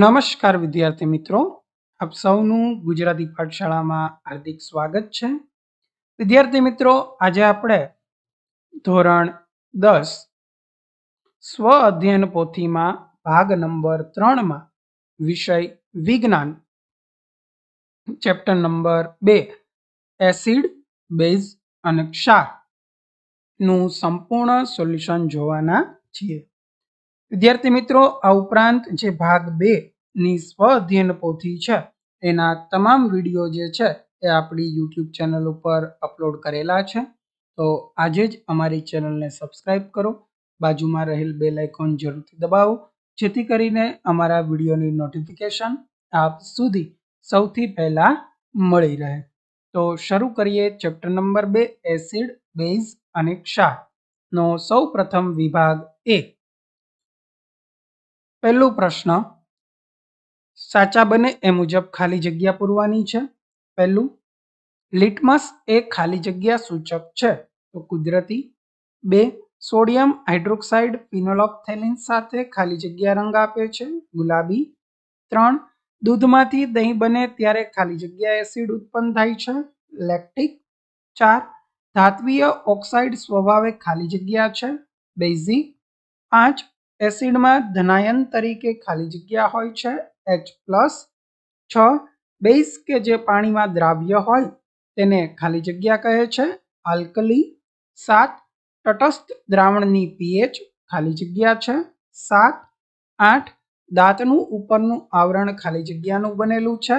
નમસ્કાર વિદ્યાર્થી મિત્રો આપ સૌનું ગુજરાતી પાઠશાળામાં હાર્દિક સ્વાગત છે વિદ્યાર્થી મિત્રો આજે આપણે ધોરણ દસ સ્વ અધ્યયન પોથીમાં ભાગ નંબર ત્રણમાં વિષય વિજ્ઞાન ચેપ્ટર નંબર બે એસિડ બેઝ અને ક્ષાર નું સંપૂર્ણ સોલ્યુશન જોવાના છીએ વિદ્યાર્થી મિત્રો આ ઉપરાંત જે ભાગ બે ની સ્વ પોથી છે એના તમામ વિડીયો જે છે એ આપણી યુટ્યુબ ચેનલ ઉપર અપલોડ કરેલા છે તો આજે જ અમારી ચેનલને સબસ્ક્રાઇબ કરો બાજુમાં રહેલ બે લાઇકોન જરૂરથી દબાવો જેથી કરીને અમારા વિડીયોની નોટિફિકેશન આપ સુધી સૌથી પહેલા મળી રહે તો શરૂ કરીએ ચેપ્ટર નંબર બે એસિડ બેઝ અને ક્ષાર નો સૌ પ્રથમ વિભાગ એક પહેલો પ્રશ્ન સાચા બને એ મુજબ ખાલી જગ્યા પૂરવાની છે પહેલું લિટમસ એ ખાલી જગ્યા સૂચક છે તો કુદરતી બે સોડિયમ હાઇડ્રોક્સાઇડ ફિનોલોપ્થેલિન સાથે ખાલી જગ્યા રંગ આપે છે ગુલાબી ત્રણ દૂધમાંથી દહીં બને ત્યારે ખાલી જગ્યા એસિડ ઉત્પન્ન થાય છે લેક્ટિક ચાર ધાત્વીય ઓક્સાઇડ સ્વભાવે ખાલી જગ્યા છે બેઝિક પાંચ એસિડમાં ધનાયન તરીકે ખાલી જગ્યા હોય છે એચ પ્લસ છ બેઝ કે જે પાણીમાં દ્રાવ્ય હોય તેને ખાલી જગ્યા કહે છે આલ્કલી સાત તટસ્થ દ્રાવણની પીએચ ખાલી જગ્યા છે સાત આઠ દાંતનું ઉપરનું આવરણ ખાલી જગ્યાનું બનેલું છે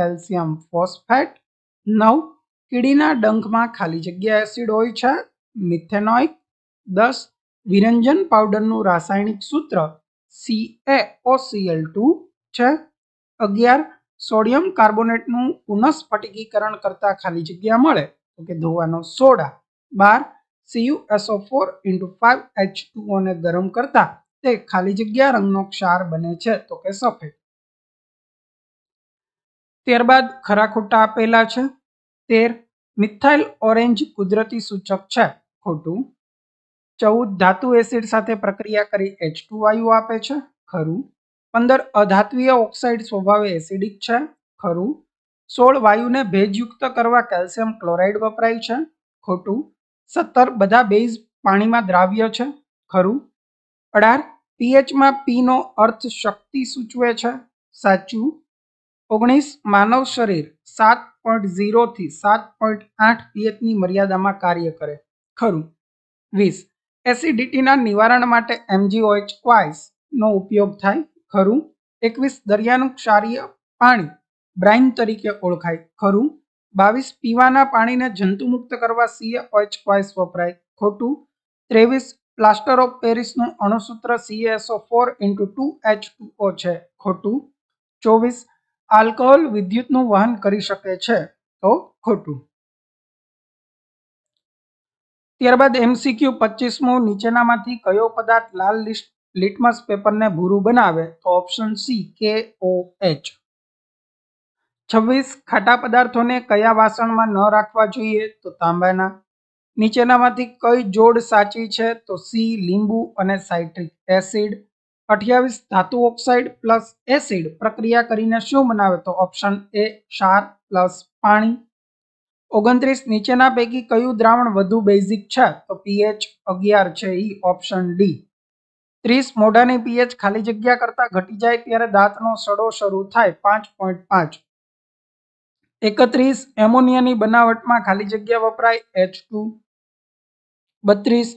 કેલ્શિયમ ફોસ્ફેટ નવ કીડીના ડંખમાં ખાલી જગ્યા એસિડ હોય છે મિથેનોઇક દસ વિરંજન પાવડરનું રાસાયણિક સૂત્ર C A O C L two છે અગિયાર સોડિયમ કાર્બોનેટનું પુનઃસ્ફટિકીકરણ કરતાં ખાલી જગ્યા મળે તો કે ધોવાનો સોડા બાર CU SO four into five H ટુઓને ગરમ કરતા તે ખાલી જગ્યા રંગનો ક્ષાર બને છે તો કે સફેદ ત્યારબાદ ખરા ખોટા આપેલા છે તેર મિથાઇલ ઓરેન્જ કુદરતી સૂચક છે ખોટું ચૌદ ધાતુ એસિડ સાથે પ્રક્રિયા કરી એચ ટુ વાયુ આપે છે ખરું પંદર અધાત્વીય ઓક્સાઇડ સ્વભાવે એસિડિક છે ખરું સોળ વાયુને ભેજયુક્ત કરવા કેલ્શિયમ ક્લોરાઇડ વપરાય છે ખોટું સત્તર બધા બેઝ પાણીમાં દ્રાવ્ય છે ખરું અઢાર પીએચમાં પીનો અર્થ શક્તિ સૂચવે છે સાચું ઓગણીસ માનવ શરીર સાત પોઈન્ટ ઝીરોથી સાત પોઈન્ટ આઠ પીએચની મર્યાદામાં કાર્ય કરે ખરું વીસ એસિડિટીના નિવારણ માટે એમજીઓએચ ક્વાઇસનો ઉપયોગ થાય ખરું એકવીસ દરિયાનું ક્ષારીય પાણી બ્રાઇન તરીકે ઓળખાય ખરું બાવીસ પીવાના પાણીને જંતુમુક્ત કરવા સીએઓએચ ક્વાઇસ વપરાય ખોટું ત્રેવીસ પ્લાસ્ટર ઓફ પેરિસનું અણુસૂત્ર CSO four into two H two છે ખોટું ચોવીસ આલ્કોહોલ વિદ્યુતનું વહન કરી શકે છે તો ખોટું ત્યારબાદ એમસીક્યુ પચીસમું નીચેનામાંથી કયો પદાર્થ લાલ લિસ્ટ લિટમસ પેપરને ભૂરું બનાવે તો ઓપ્શન સી કે ઓ એચ છવ્વીસ ખાટા પદાર્થોને કયા વાસણમાં ન રાખવા જોઈએ તો તાંબાના નીચેનામાંથી કઈ જોડ સાચી છે તો સી લીંબુ અને સાઇટ્રિક એસિડ અઠ્યાવીસ ધાતુ ઓક્સાઇડ પ્લસ એસિડ પ્રક્રિયા કરીને શું બનાવે તો ઓપ્શન એ ક્ષાર પ્લસ પાણી ઓગણત્રીસ નીચેના પૈકી કયું દ્રાવણ વધુ બેઝિક છે તો પીએચ અગિયાર છે એ ઓપ્શન ડી ત્રીસ મોઢાની પીએચ ખાલી જગ્યા કરતાં ઘટી જાય ત્યારે દાંતનો સડો શરૂ થાય પાંચ પોઈન્ટ પાંચ એકત્રીસ એમોનિયાની બનાવટમાં ખાલી જગ્યા વપરાય એચ ટુ બત્રીસ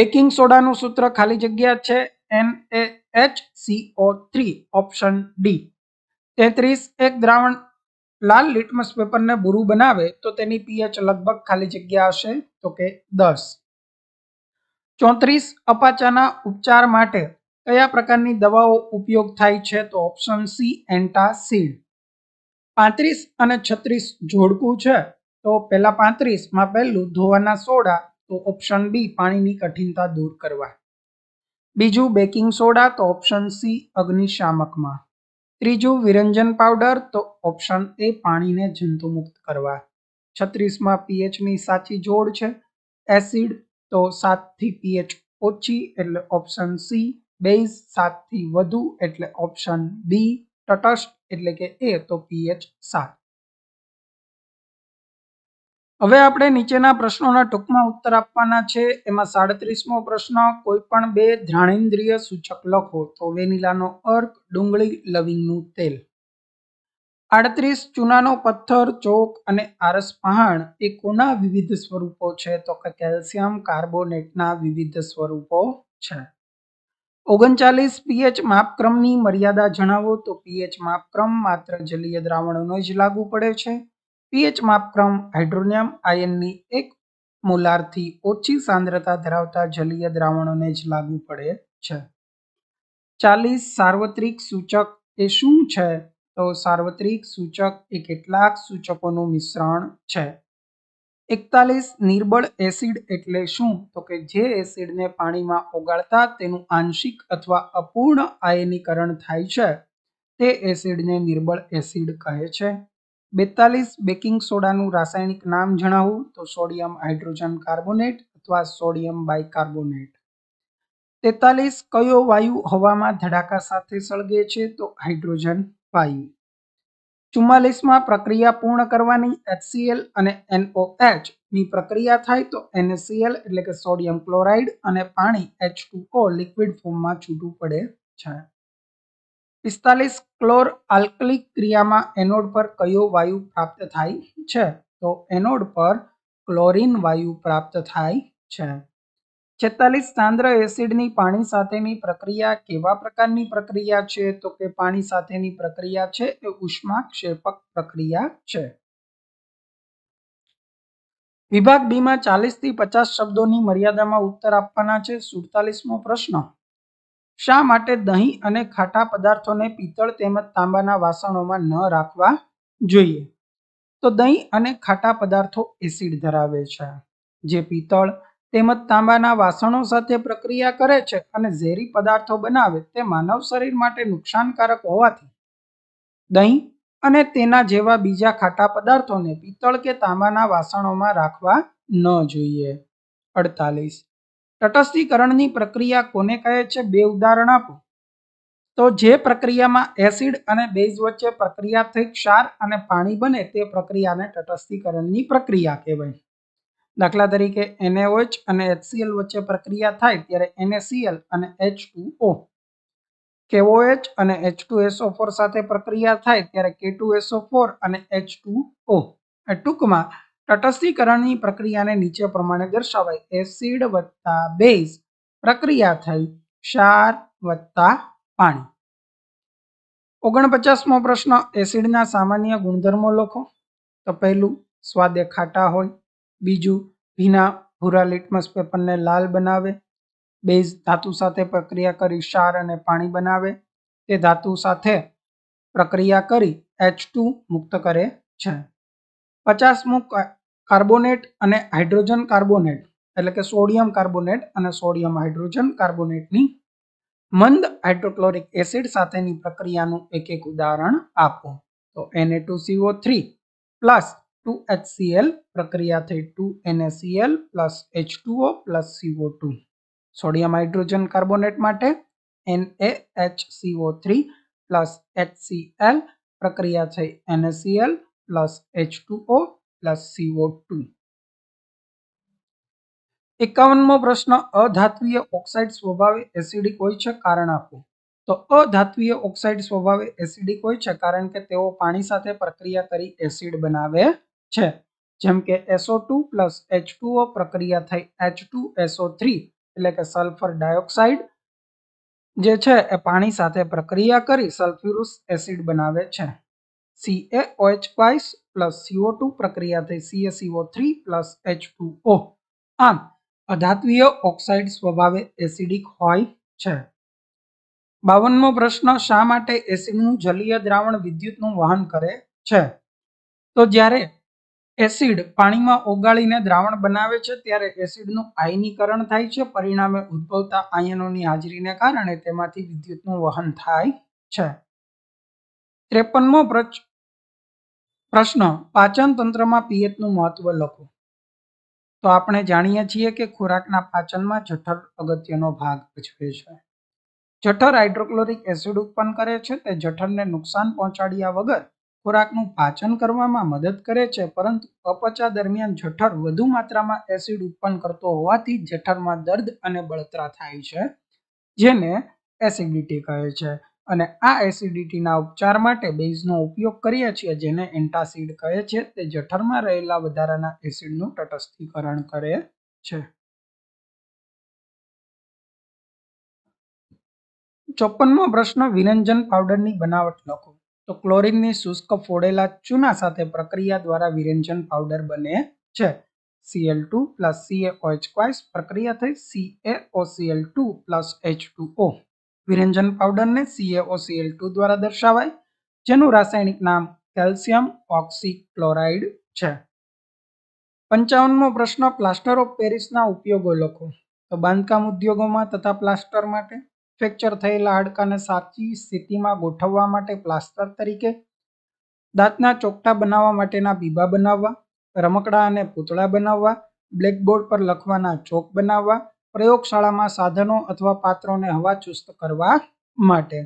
બેકિંગ સોડાનું સૂત્ર ખાલી જગ્યા છે N A H CO three option D તેત્રીસ એક દ્રાવણ લાલ લિટમસ પેપરને ભૂરું બનાવે તો તેની પીએચ લગભગ ખાલી જગ્યા હશે તો કે દસ ચોત્રીસ અપાચાના ઉપચાર માટે કયા પ્રકારની દવાઓ ઉપયોગ થાય છે તો ઓપ્શન સી એન્ટાસીડ પાંત્રીસ અને છત્રીસ જોડકું છે તો પહેલા પાંત્રીસમાં પહેલું ધોવાના સોડા તો ઓપ્શન બી પાણીની કઠિનતા દૂર કરવા બીજું બેકિંગ સોડા તો ઓપ્શન સી અગ્નિશામકમાં ત્રીજું વિરંજન પાવડર તો ઓપ્શન એ પાણીને જંતુમુક્ત કરવા છત્રીસમાં પીએચની સાચી જોડ છે એસિડ તો સાતથી પીએચ ઓછી એટલે ઓપ્શન સી બેઝ સાતથી વધુ એટલે ઓપ્શન બી તટસ્થ એટલે કે એ તો પીએચ સાત હવે આપણે નીચેના પ્રશ્નોના ટૂંકમાં ઉત્તર આપવાના છે એમાં સાડત્રીસમો પ્રશ્ન કોઈ પણ બે ધ્રાણેન્દ્રિય સૂચક લખો તો વેનિલાનો અર્ક ડુંગળી લવિંગનું તેલ આડત્રીસ ચૂનાનો પથ્થર ચોક અને આરસ પહાણ એ કોના વિવિધ સ્વરૂપો છે તો કે કેલ્શિયમ કાર્બોનેટના વિવિધ સ્વરૂપો છે ઓગણચાલીસ પીએચ માપક્રમની મર્યાદા જણાવો તો પીએચ માપક્રમ માત્ર જલીય દ્રાવણોનો જ લાગુ પડે છે પીએચ માપક્રમ હાઇડ્રોનિયમ આયનની એક મોલારથી ઓછી સાંદ્રતા ધરાવતા જલીય દ્રાવણોને જ લાગુ પડે છે ચાલીસ સાર્વત્રિક સૂચક એ શું છે તો સાર્વત્રિક સૂચક એ કેટલાક સૂચકોનું મિશ્રણ છે એકતાલીસ નિર્બળ એસિડ એટલે શું તો કે જે એસિડને પાણીમાં ઓગાળતા તેનું આંશિક અથવા અપૂર્ણ આયનીકરણ થાય છે તે એસિડને નિર્બળ એસિડ કહે છે બેતાલીસ બેકિંગ સોડાનું રાસાયણિક નામ જણાવું તો સોડિયમ હાઇડ્રોજન કાર્બોનેટ અથવા સોડિયમ બાયકાર્બોનેટ તેતાલીસ કયો વાયુ હવામાં ધડાકા સાથે સળગે છે તો હાઇડ્રોજન વાયુ ચુમ્માલીસમાં પ્રક્રિયા પૂર્ણ કરવાની એચસીએલ અને એનઓએચ ની પ્રક્રિયા થાય તો એનએસીએલ એટલે કે સોડિયમ ક્લોરાઇડ અને પાણી એચ ટુ ઓ લિક્વિડ ફોર્મમાં છૂટું પડે છે પિસ્તાલીસ ક્લોર આલ્કલિક ક્રિયામાં એનોડ પર કયો વાયુ પ્રાપ્ત થાય છે તો એનોડ પર ક્લોરિન વાયુ પ્રાપ્ત થાય છે છેતાલીસ સાંદ્ર એસિડની પાણી સાથેની પ્રક્રિયા કેવા પ્રકારની પ્રક્રિયા છે તો કે પાણી સાથેની પ્રક્રિયા છે એ ઉષ્માક્ષેપક પ્રક્રિયા છે વિભાગ બીમાં ચાલીસથી પચાસ શબ્દોની મર્યાદામાં ઉત્તર આપવાના છે સુડતાલીસમો પ્રશ્ન શા માટે દહીં અને ખાટા પદાર્થોને પિત્તળ તેમજ તાંબાના વાસણોમાં ન રાખવા જોઈએ તો દહીં અને ખાટા પદાર્થો એસિડ ધરાવે છે જે પિત્તળ તેમજ તાંબાના વાસણો સાથે પ્રક્રિયા કરે છે અને ઝેરી પદાર્થો બનાવે તે માનવ શરીર માટે નુકસાનકારક હોવાથી દહીં અને તેના જેવા બીજા ખાટા પદાર્થોને પિત્તળ કે તાંબાના વાસણોમાં રાખવા ન જોઈએ અડતાલીસ તટસ્થીકરણની પ્રક્રિયા કોને કહે છે બે ઉદાહરણ આપો તો જે પ્રક્રિયામાં એસિડ અને બેઝ વચ્ચે પ્રક્રિયા થઈ ક્ષાર અને પાણી બને તે પ્રક્રિયાને તટસ્થીકરણની પ્રક્રિયા કહેવાય દાખલા તરીકે NaOH અને એચસીએલ વચ્ચે પ્રક્રિયા થાય ત્યારે એનએસીએલ અને એચ ટુઓ કેઓએચ અને એચ ટુ ફોર સાથે પ્રક્રિયા થાય ત્યારે ફોર અને એચ ટુ H2O ટૂંકમાં તટસ્થીકરણની પ્રક્રિયાને નીચે પ્રમાણે દર્શાવાય એસિડ વત્તા બેઝ પ્રક્રિયા થઈ ક્ષાર વત્તા પાણી ઓગણપચાસમો પ્રશ્ન એસિડના સામાન્ય ગુણધર્મો લખો તો પહેલું સ્વાદે ખાટા હોય બીજું ભીના ભૂરા લિટમસ પેપરને લાલ બનાવે બેઝ ધાતુ સાથે પ્રક્રિયા કરી ક્ષાર અને પાણી બનાવે તે ધાતુ સાથે પ્રક્રિયા કરી એચ મુક્ત કરે છે પચાસમું કાર્બોનેટ અને હાઇડ્રોજન કાર્બોનેટ એટલે કે સોડિયમ કાર્બોનેટ અને સોડિયમ હાઇડ્રોજન કાર્બોનેટની મંદ હાઇડ્રોક્લોરિક એસિડ સાથેની પ્રક્રિયાનું એક એક ઉદાહરણ આપો તો NA two CO three plus two HCL પ્રક્રિયા થઈ two NACL plus H two O plus CO two sodium hydrogen carbonate માટે N A H CO three plus HCL પ્રક્રિયા થઈ NaCl plus H2O plus CO2. एकावन मो प्रश्न अधातवीय ऑक्साइड स्वभाव acidic हो कारण आप तो अधातवीय ऑक्साइड स्वभाव एसिडिक हो कारण के पानी साथ प्रक्रिया कर एसिड बनावे जम के SO two plus H two प्रक्रिया थी एच टू एसओ थ्री एट के सल्फर डायोक्साइड जे है पानी साथ प्रक्रिया कर सल्फ्यूरस एसिड बनावे CaOH twice plus CO two પ્રક્રિયા થઈ CO three plus H two O આમ અધાત્વીય ઓક્સાઇડ સ્વભાવે એસિડિક હોય છે બાવનમો પ્રશ્ન શા માટે એસિડનું જલીય દ્રાવણ વિદ્યુતનું વહન કરે છે તો જ્યારે એસિડ પાણીમાં ઓગાળીને દ્રાવણ બનાવે છે ત્યારે એસિડનું આયનીકરણ થાય છે પરિણામે ઉદ્ભવતા આયનોની હાજરીને કારણે તેમાંથી વિદ્યુતનું વહન થાય છે ત્રેપનમો પ્રશ્ન પાચન તંત્રમાં પિયતનું મહત્વ લખો તો આપણે જાણીએ છીએ કે ખોરાકના પાચનમાં જઠર અગત્યનો ભાગ ભજવે છે જઠર હાઇડ્રોક્લોરિક એસિડ ઉત્પન્ન કરે છે તે જઠરને નુકસાન પહોંચાડ્યા વગર ખોરાકનું પાચન કરવામાં મદદ કરે છે પરંતુ અપચા દરમિયાન જઠર વધુ માત્રામાં એસિડ ઉત્પન્ન કરતો હોવાથી જઠરમાં દર્દ અને બળતરા થાય છે જેને એસિડિટી કહે છે અને આ એસિડિટીના ઉપચાર માટે બેઝનો ઉપયોગ કરીએ છીએ જેને એન્ટાસિડ કહે છે તે જઠરમાં રહેલા વધારાના એસિડનું તટસ્થીકરણ કરે છે ચોપનમો પ્રશ્ન વિરંજન પાવડરની બનાવટ લખો તો ક્લોરિનની શુષ્ક ફોડેલા ચૂના સાથે પ્રક્રિયા દ્વારા વિરંજન પાવડર બને છે CL two plus CA OH પ્રક્રિયા થઈ CA OCL two plus H two O વિરંજન પાવડરને સીએઓસીએલ ટુ દ્વારા દર્શાવાય જેનું રાસાયણિક નામ કેલ્શિયમ ઓક્સીક્લોરાઇડ છે પંચાવનમો પ્રશ્ન પ્લાસ્ટર ઓફ પેરિસના ઉપયોગો લખો તો બાંધકામ ઉદ્યોગોમાં તથા પ્લાસ્ટર માટે ફ્રેક્ચર થયેલા હાડકાને સાચી સ્થિતિમાં ગોઠવવા માટે પ્લાસ્ટર તરીકે દાંતના ચોકટા બનાવવા માટેના બીબા બનાવવા રમકડા અને પૂતળા બનાવવા બ્લેકબોર્ડ પર લખવાના ચોક બનાવવા પ્રયોગશાળામાં સાધનો અથવા પાત્રોને હવા ચુસ્ત કરવા માટે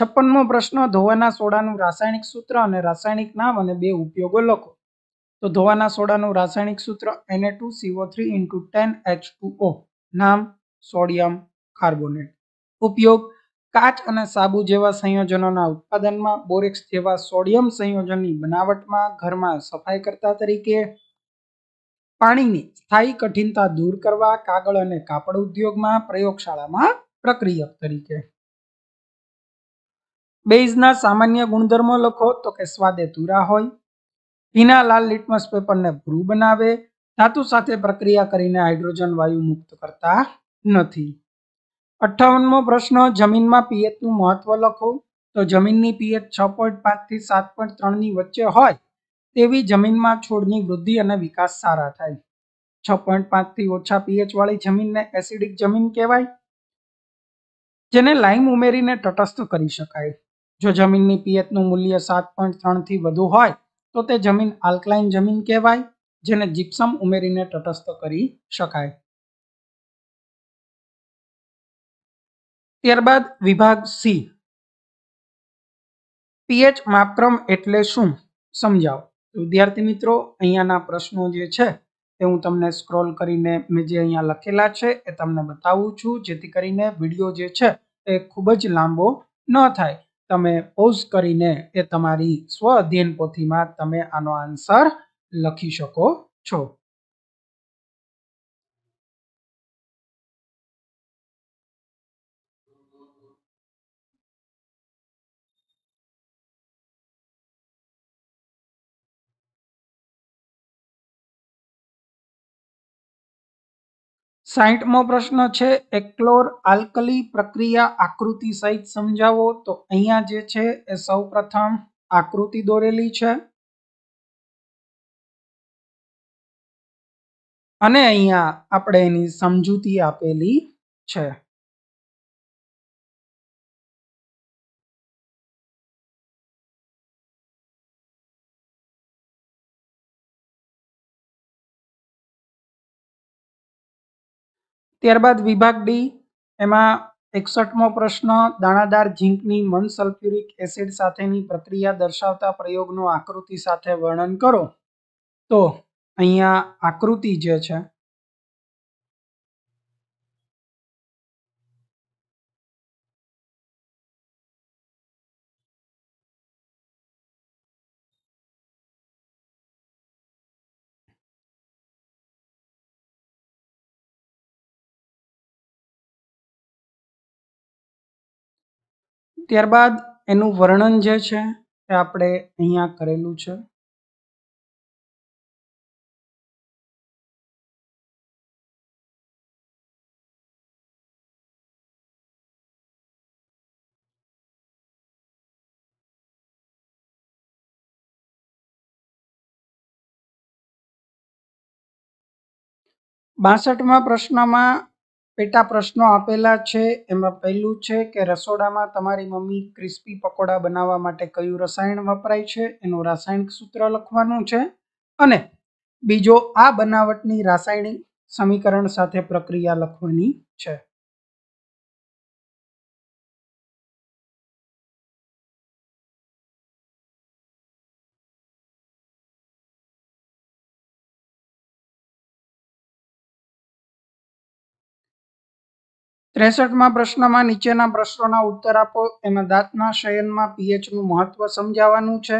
છપ્પનમો પ્રશ્ન ધોવાના સોડાનું રાસાયણિક સૂત્ર અને રાસાયણિક નામ અને બે ઉપયોગો લખો તો ધોવાના સોડાનું રાસાયણિક સૂત્ર NA two CO three into ten H two O નામ સોડિયમ કાર્બોનેટ ઉપયોગ કાચ અને સાબુ જેવા સંયોજનોના ઉત્પાદનમાં બોરેક્સ જેવા સોડિયમ સંયોજનની બનાવટમાં ઘરમાં સફાઈ કરતા તરીકે પાણીની સ્થાયી કઠિનતા દૂર કરવા કાગળ અને કાપડ ઉદ્યોગમાં પ્રયોગશાળામાં પ્રક્રિયક તરીકે બેઝના સામાન્ય ગુણધર્મો લખો તો કે સ્વાદે તુરા હોય ભીના લાલ લિટમસ પેપરને ભૂરું બનાવે ધાતુ સાથે પ્રક્રિયા કરીને હાઇડ્રોજન વાયુ મુક્ત કરતા નથી અઠ્ઠાવનમો પ્રશ્ન જમીનમાં પીએચનું મહત્વ લખો તો જમીનની પીએચ છ પોઈન્ટ પાંચથી સાત પોઈન્ટ ત્રણની વચ્ચે હોય તેવી જમીનમાં છોડની વૃદ્ધિ અને વિકાસ સારા થાય છ પોઈન્ટ પાંચથી ઓછા પીએચ વાળી જમીનને એસિડિક જમીન કહેવાય જેને લાઈમ ઉમેરીને તટસ્થ કરી શકાય જો જમીનની પીએચનું મૂલ્ય સાત પોઈન્ટ ત્રણથી વધુ હોય તો તે જમીન આલ્કલાઇન જમીન કહેવાય જેને જીપ્સમ ઉમેરીને તટસ્થ કરી શકાય ત્યારબાદ વિભાગ સી પીએચ માપક્રમ એટલે શું સમજાવો વિદ્યાર્થી મિત્રો અહીંયાના પ્રશ્નો જે છે એ હું તમને સ્ક્રોલ કરીને મેં જે અહીંયા લખેલા છે એ તમને બતાવું છું જેથી કરીને વિડીયો જે છે એ ખૂબ જ લાંબો ન થાય તમે પોઝ કરીને એ તમારી સ્વ અધ્યયન પોથીમાં તમે આનો આન્સર લખી શકો છો સાહીઠમો પ્રશ્ન છે એક્લોર આલ્કલી પ્રક્રિયા આકૃતિ સહિત સમજાવો તો અહીંયા જે છે એ સૌ આકૃતિ દોરેલી છે અને અહીંયા આપણે એની સમજૂતી આપેલી છે ત્યારબાદ વિભાગ ડી એમાં એકસઠમો પ્રશ્ન દાણાદાર ઝીંકની મન સલ્ફ્યુરિક એસિડ સાથેની પ્રક્રિયા દર્શાવતા પ્રયોગનું આકૃતિ સાથે વર્ણન કરો તો અહીંયા આકૃતિ જે છે ત્યારબાદ એનું વર્ણન જે છે એ આપણે અહીંયા કરેલું છે બાસઠમાં પ્રશ્નમાં પેટા પ્રશ્નો આપેલા છે એમાં પહેલું છે કે રસોડામાં તમારી મમ્મી ક્રિસ્પી પકોડા બનાવવા માટે કયું રસાયણ વપરાય છે એનું રાસાયણિક સૂત્ર લખવાનું છે અને બીજો આ બનાવટની રાસાયણિક સમીકરણ સાથે પ્રક્રિયા લખવાની છે ત્રેસઠમાં પ્રશ્નમાં નીચેના પ્રશ્નોના ઉત્તર આપો એમાં દાંતના શયનમાં પીએચનું મહત્વ સમજાવવાનું છે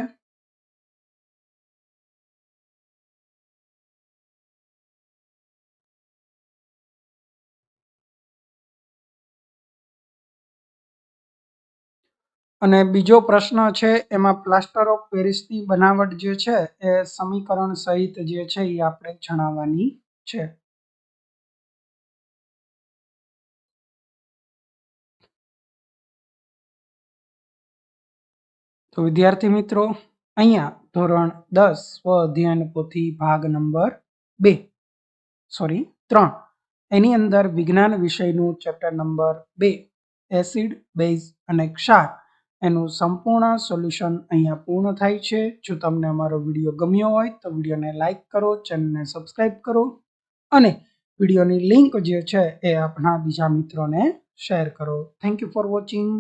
અને બીજો પ્રશ્ન છે એમાં પ્લાસ્ટર ઓફ પેરિસની બનાવટ જે છે એ સમીકરણ સહિત જે છે એ આપણે જણાવવાની છે તો વિદ્યાર્થી મિત્રો અહીંયા ધોરણ દસ સ્વઅધ્યયન પોથી ભાગ નંબર બે સોરી ત્રણ એની અંદર વિજ્ઞાન વિષયનું ચેપ્ટર નંબર બે એસિડ બેઝ અને ક્ષાર એનું સંપૂર્ણ સોલ્યુશન અહીંયા પૂર્ણ થાય છે જો તમને અમારો વિડીયો ગમ્યો હોય તો વિડીયોને લાઇક કરો ચેનલને સબસ્ક્રાઈબ કરો અને વિડીયોની લિંક જે છે એ આપણા બીજા મિત્રોને શેર કરો થેન્ક યુ ફોર વોચિંગ